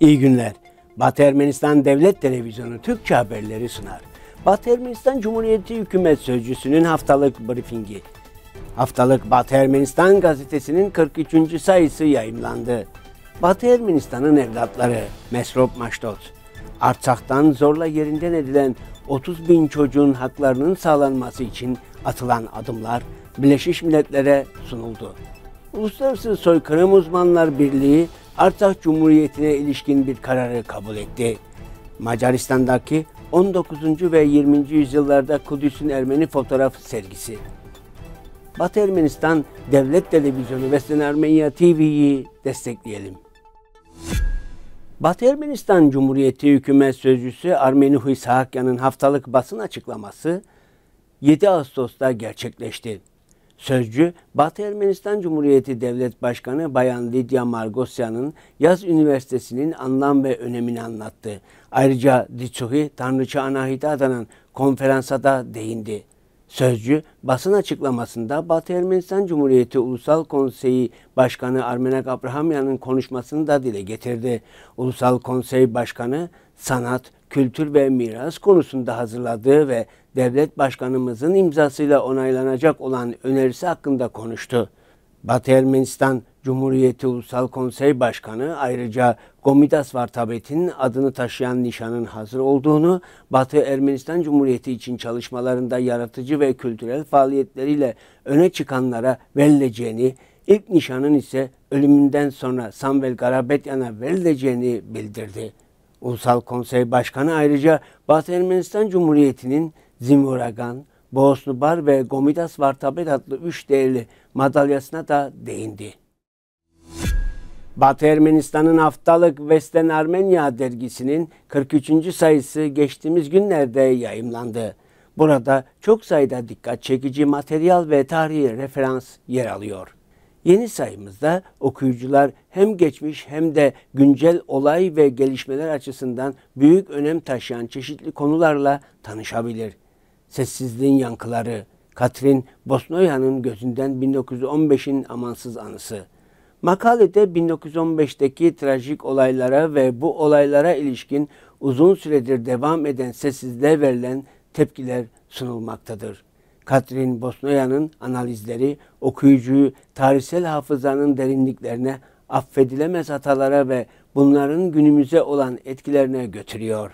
İyi günler. Batı Ermenistan Devlet Televizyonu Türkçe haberleri sunar. Batı Ermenistan Cumhuriyeti Hükümet Sözcüsü'nün haftalık briefingi. Haftalık Batı Ermenistan gazetesinin 43. sayısı yayımlandı. Batı Ermenistan'ın evlatları Mesrop Maştot. Artsak'tan zorla yerinden edilen 30 bin çocuğun haklarının sağlanması için atılan adımlar Birleşmiş Milletler'e sunuldu. Uluslararası Soykırım Uzmanlar Birliği Artsakh Cumhuriyeti'ne ilişkin bir kararı kabul etti. Macaristan'daki 19. ve 20. yüzyıllarda Kudüs'ün Ermeni fotoğraf sergisi. Batı Ermenistan Devlet Televizyonu Western Armenia TV'yi destekleyelim. Batı Ermenistan Cumhuriyeti Hükümet Sözcüsü Armeni Huysakyan'ın haftalık basın açıklaması 7 Ağustos'ta gerçekleşti. Sözcü, Batı Ermenistan Cumhuriyeti Devlet Başkanı Bayan Lidya Margosya'nın Yaz Üniversitesi'nin anlam ve önemini anlattı. Ayrıca Ditsuhi Tanrıça Anahit'e adanan konferansa da değindi. Sözcü, basın açıklamasında Batı Ermenistan Cumhuriyeti Ulusal Konseyi Başkanı Armenak Abrahamyan'ın konuşmasını da dile getirdi. Ulusal Konsey Başkanı, sanat, kültür ve miras konusunda hazırladığı ve devlet başkanımızın imzasıyla onaylanacak olan önerisi hakkında konuştu. Batı Ermenistan Cumhuriyeti Ulusal Konsey Başkanı ayrıca Gomidas Vartabet'in adını taşıyan nişanın hazır olduğunu, Batı Ermenistan Cumhuriyeti için çalışmalarında yaratıcı ve kültürel faaliyetleriyle öne çıkanlara verileceğini, ilk nişanın ise ölümünden sonra Samvel Garabetyan'a verileceğini bildirdi. Ulusal Konsey Başkanı ayrıca Batı Ermenistan Cumhuriyeti'nin Zimuragan, Boğosnubar ve Gomidas Vartabet adlı üç değerli madalyasına da değindi. Batı Ermenistan'ın haftalık Vesten Armenia dergisinin 43. sayısı geçtiğimiz günlerde yayımlandı. Burada çok sayıda dikkat çekici materyal ve tarihi referans yer alıyor. Yeni sayımızda okuyucular hem geçmiş hem de güncel olay ve gelişmeler açısından büyük önem taşıyan çeşitli konularla tanışabilir. Sessizliğin yankıları, Katrin Bosnoya'nın gözünden 1915'in amansız anısı. Makalede 1915'teki trajik olaylara ve bu olaylara ilişkin uzun süredir devam eden sessizliğe verilen tepkiler sunulmaktadır. Katrin Bosnoya'nın analizleri okuyucuyu tarihsel hafızanın derinliklerine, affedilemez hatalara ve bunların günümüze olan etkilerine götürüyor.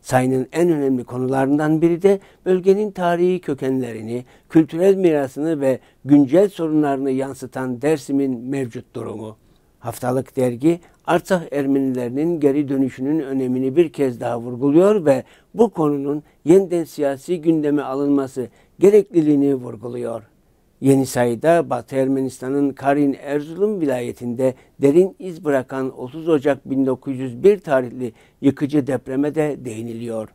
Sayının en önemli konularından biri de bölgenin tarihi kökenlerini, kültürel mirasını ve güncel sorunlarını yansıtan Dersim'in mevcut durumu. Haftalık dergi Artsakh Ermenilerinin geri dönüşünün önemini bir kez daha vurguluyor ve bu konunun yeniden siyasi gündeme alınması gerekliliğini vurguluyor. Yeni sayıda Batı Ermenistan'ın Karin Erzurum vilayetinde derin iz bırakan 30 Ocak 1901 tarihli yıkıcı depreme de değiniliyor.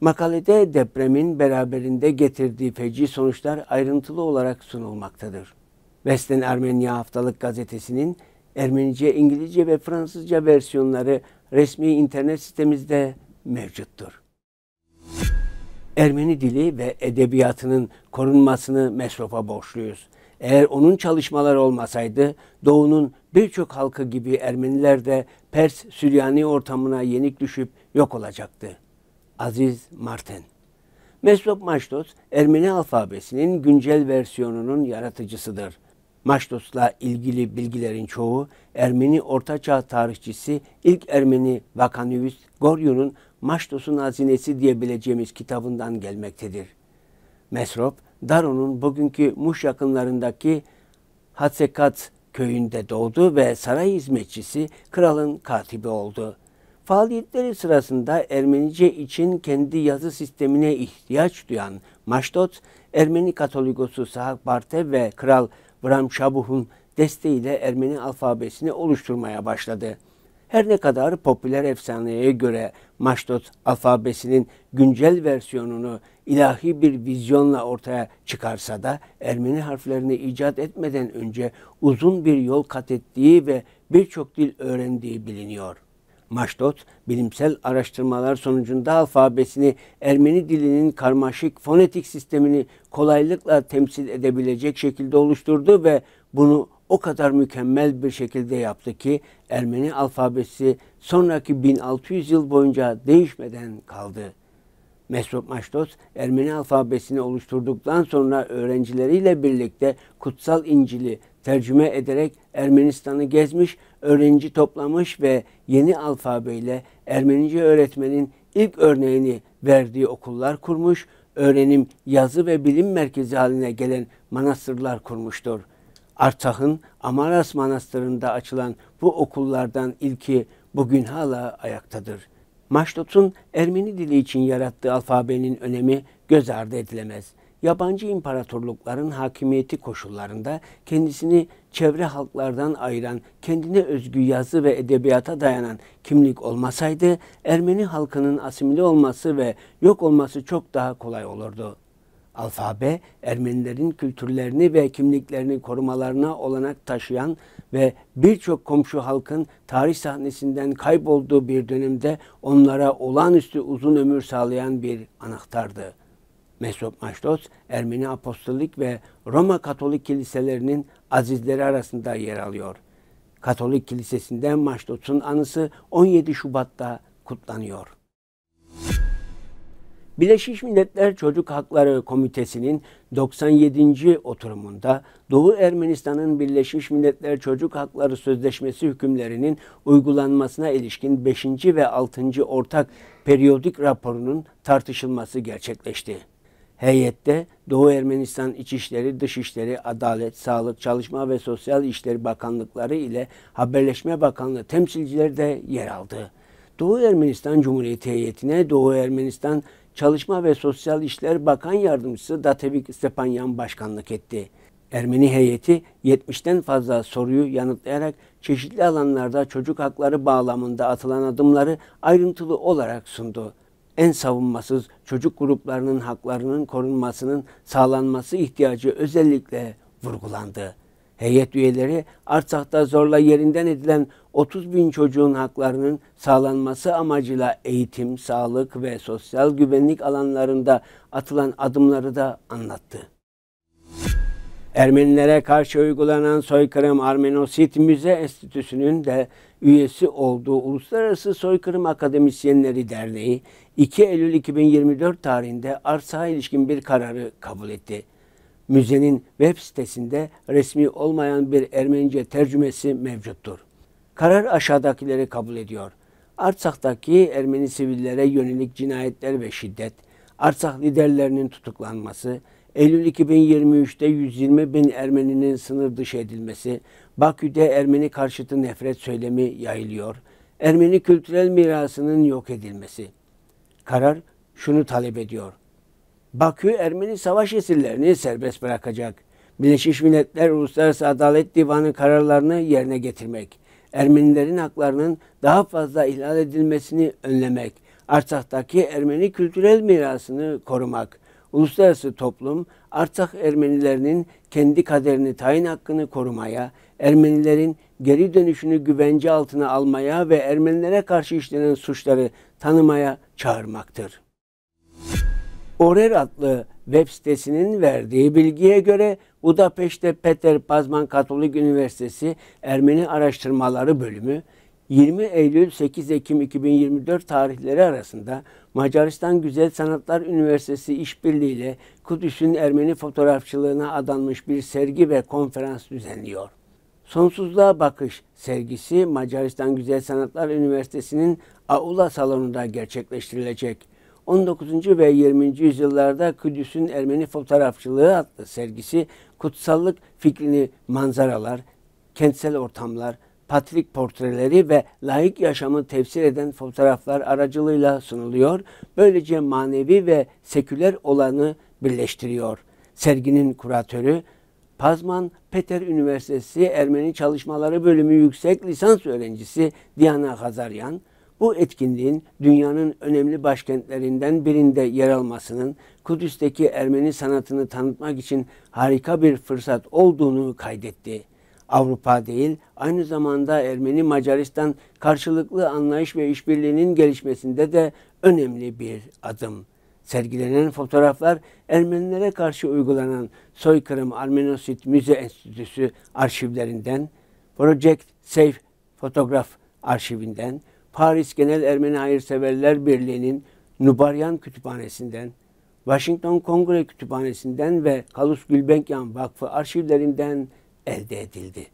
Makalede depremin beraberinde getirdiği feci sonuçlar ayrıntılı olarak sunulmaktadır. Western Armenia Haftalık Gazetesi'nin Ermenice, İngilizce ve Fransızca versiyonları resmi internet sitemizde mevcuttur. Ermeni dili ve edebiyatının korunmasını Mesrof'a borçluyuz. Eğer onun çalışmaları olmasaydı Doğu'nun birçok halkı gibi Ermeniler de Pers Süryani ortamına yenik düşüp yok olacaktı. Aziz Marten Mesrop Maştos, Ermeni alfabesinin güncel versiyonunun yaratıcısıdır. Maştos'la ilgili bilgilerin çoğu Ermeni Ortaçağ tarihçisi ilk Ermeni Vakanüvis Goryu'nun Maşdos'un hazinesi diyebileceğimiz kitabından gelmektedir. Mesrop, Daro'nun bugünkü Muş yakınlarındaki Hatsekat köyünde doğdu ve saray hizmetçisi kralın katibi oldu. Faaliyetleri sırasında Ermenice için kendi yazı sistemine ihtiyaç duyan Maşdot, Ermeni Katolikosu Sahak Barte ve Kral Vram Şabuh'un desteğiyle Ermeni alfabesini oluşturmaya başladı. Her ne kadar popüler efsaneye göre Maşdot alfabesinin güncel versiyonunu ilahi bir vizyonla ortaya çıkarsa da Ermeni harflerini icat etmeden önce uzun bir yol kat ettiği ve birçok dil öğrendiği biliniyor. Maşdot, bilimsel araştırmalar sonucunda alfabesini Ermeni dilinin karmaşık fonetik sistemini kolaylıkla temsil edebilecek şekilde oluşturdu ve bunu o kadar mükemmel bir şekilde yaptı ki Ermeni alfabesi sonraki 1600 yıl boyunca değişmeden kaldı. Mesrop Maştos Ermeni alfabesini oluşturduktan sonra öğrencileriyle birlikte Kutsal İncil'i tercüme ederek Ermenistan'ı gezmiş, öğrenci toplamış ve yeni alfabeyle Ermenice öğretmenin ilk örneğini verdiği okullar kurmuş, öğrenim, yazı ve bilim merkezi haline gelen manastırlar kurmuştur. Artah'ın Amaras Manastırı'nda açılan bu okullardan ilki bugün hala ayaktadır. Maşrut'un Ermeni dili için yarattığı alfabenin önemi göz ardı edilemez. Yabancı imparatorlukların hakimiyeti koşullarında kendisini çevre halklardan ayıran, kendine özgü yazı ve edebiyata dayanan kimlik olmasaydı Ermeni halkının asimile olması ve yok olması çok daha kolay olurdu.'' alfabe Ermenilerin kültürlerini ve kimliklerini korumalarına olanak taşıyan ve birçok komşu halkın tarih sahnesinden kaybolduğu bir dönemde onlara olağanüstü uzun ömür sağlayan bir anahtardı. Mesop Maştos, Ermeni Apostolik ve Roma Katolik kiliselerinin azizleri arasında yer alıyor. Katolik Kilisesi'nde Maştos'un anısı 17 Şubat'ta kutlanıyor. Birleşmiş Milletler Çocuk Hakları Komitesi'nin 97. oturumunda Doğu Ermenistan'ın Birleşmiş Milletler Çocuk Hakları Sözleşmesi hükümlerinin uygulanmasına ilişkin 5. ve 6. ortak periyodik raporunun tartışılması gerçekleşti. Heyette Doğu Ermenistan İçişleri, Dışişleri, Adalet, Sağlık, Çalışma ve Sosyal İşleri Bakanlıkları ile Haberleşme Bakanlığı temsilcileri de yer aldı. Doğu Ermenistan Cumhuriyeti heyetine Doğu Ermenistan Çalışma ve Sosyal İşler Bakan Yardımcısı Datevik Stepanyan başkanlık etti. Ermeni heyeti 70'ten fazla soruyu yanıtlayarak çeşitli alanlarda çocuk hakları bağlamında atılan adımları ayrıntılı olarak sundu. En savunmasız çocuk gruplarının haklarının korunmasının sağlanması ihtiyacı özellikle vurgulandı. Heyet üyeleri Artsak'ta zorla yerinden edilen 30 bin çocuğun haklarının sağlanması amacıyla eğitim, sağlık ve sosyal güvenlik alanlarında atılan adımları da anlattı. Ermenilere karşı uygulanan soykırım Armenosit Müze Enstitüsü'nün de üyesi olduğu Uluslararası Soykırım Akademisyenleri Derneği 2 Eylül 2024 tarihinde arsa ilişkin bir kararı kabul etti müzenin web sitesinde resmi olmayan bir Ermenice tercümesi mevcuttur. Karar aşağıdakileri kabul ediyor. Artsak'taki Ermeni sivillere yönelik cinayetler ve şiddet, Arsak liderlerinin tutuklanması, Eylül 2023'te 120 bin Ermeninin sınır dışı edilmesi, Bakü'de Ermeni karşıtı nefret söylemi yayılıyor, Ermeni kültürel mirasının yok edilmesi. Karar şunu talep ediyor. Bakü Ermeni savaş esirlerini serbest bırakacak. Birleşmiş Milletler Uluslararası Adalet Divanı kararlarını yerine getirmek. Ermenilerin haklarının daha fazla ihlal edilmesini önlemek. Artsak'taki Ermeni kültürel mirasını korumak. Uluslararası toplum Artsak Ermenilerinin kendi kaderini tayin hakkını korumaya, Ermenilerin geri dönüşünü güvence altına almaya ve Ermenilere karşı işlenen suçları tanımaya çağırmaktır. Borer adlı web sitesinin verdiği bilgiye göre Budapeşte Peter Pazman Katolik Üniversitesi Ermeni Araştırmaları Bölümü 20 Eylül 8 Ekim 2024 tarihleri arasında Macaristan Güzel Sanatlar Üniversitesi işbirliği ile Kudüs'ün Ermeni fotoğrafçılığına adanmış bir sergi ve konferans düzenliyor. Sonsuzluğa Bakış sergisi Macaristan Güzel Sanatlar Üniversitesi'nin Aula salonunda gerçekleştirilecek. 19. ve 20. yüzyıllarda Kudüs'ün Ermeni fotoğrafçılığı adlı sergisi kutsallık fikrini manzaralar, kentsel ortamlar, patrik portreleri ve laik yaşamı tefsir eden fotoğraflar aracılığıyla sunuluyor. Böylece manevi ve seküler olanı birleştiriyor. Serginin kuratörü Pazman Peter Üniversitesi Ermeni Çalışmaları Bölümü Yüksek Lisans Öğrencisi Diana Hazaryan, bu etkinliğin dünyanın önemli başkentlerinden birinde yer almasının Kudüs'teki Ermeni sanatını tanıtmak için harika bir fırsat olduğunu kaydetti. Avrupa değil, aynı zamanda Ermeni Macaristan karşılıklı anlayış ve işbirliğinin gelişmesinde de önemli bir adım. Sergilenen fotoğraflar Ermenilere karşı uygulanan Soykırım Armenosit Müze Enstitüsü arşivlerinden, Project Safe Fotoğraf arşivinden, Paris Genel Ermeni Hayırseverler Birliği'nin Nubaryan Kütüphanesi'nden, Washington Kongre Kütüphanesi'nden ve Kalus Gülbenkyan Vakfı arşivlerinden elde edildi.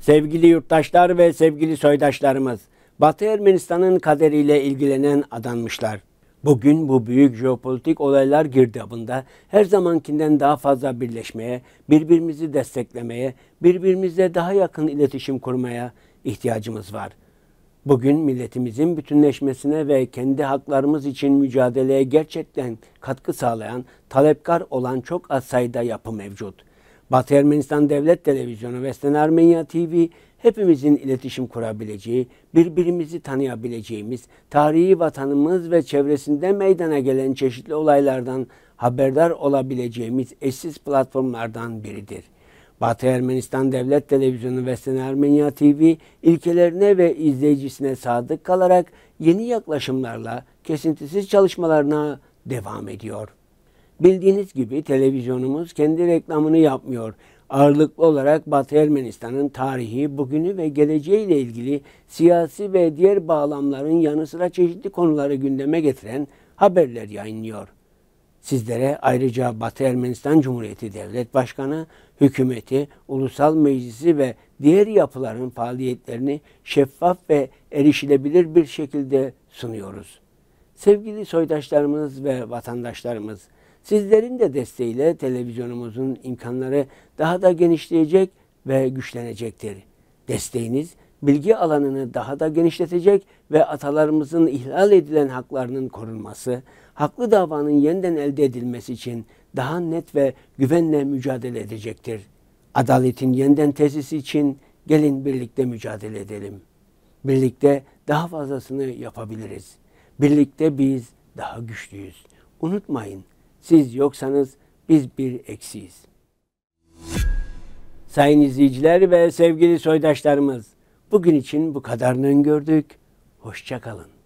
Sevgili yurttaşlar ve sevgili soydaşlarımız, Batı Ermenistan'ın kaderiyle ilgilenen adanmışlar. Bugün bu büyük jeopolitik olaylar girdabında her zamankinden daha fazla birleşmeye, birbirimizi desteklemeye, birbirimizle daha yakın iletişim kurmaya ihtiyacımız var.'' Bugün milletimizin bütünleşmesine ve kendi haklarımız için mücadeleye gerçekten katkı sağlayan, talepkar olan çok az sayıda yapı mevcut. Batı Ermenistan Devlet Televizyonu ve Sten Armenya TV hepimizin iletişim kurabileceği, birbirimizi tanıyabileceğimiz, tarihi vatanımız ve çevresinde meydana gelen çeşitli olaylardan haberdar olabileceğimiz eşsiz platformlardan biridir. Batı Ermenistan Devlet Televizyonu ve Sen Ermenya TV ilkelerine ve izleyicisine sadık kalarak yeni yaklaşımlarla kesintisiz çalışmalarına devam ediyor. Bildiğiniz gibi televizyonumuz kendi reklamını yapmıyor. Ağırlıklı olarak Batı Ermenistan'ın tarihi, bugünü ve geleceğiyle ilgili siyasi ve diğer bağlamların yanı sıra çeşitli konuları gündeme getiren haberler yayınlıyor. Sizlere ayrıca Batı Ermenistan Cumhuriyeti Devlet Başkanı, hükümeti, ulusal meclisi ve diğer yapıların faaliyetlerini şeffaf ve erişilebilir bir şekilde sunuyoruz. Sevgili soydaşlarımız ve vatandaşlarımız, sizlerin de desteğiyle televizyonumuzun imkanları daha da genişleyecek ve güçlenecektir. Desteğiniz bilgi alanını daha da genişletecek ve atalarımızın ihlal edilen haklarının korunması, haklı davanın yeniden elde edilmesi için daha net ve güvenle mücadele edecektir. Adaletin yeniden tesisi için gelin birlikte mücadele edelim. Birlikte daha fazlasını yapabiliriz. Birlikte biz daha güçlüyüz. Unutmayın, siz yoksanız biz bir eksiyiz. Sayın izleyiciler ve sevgili soydaşlarımız, bugün için bu kadarını gördük. Hoşçakalın.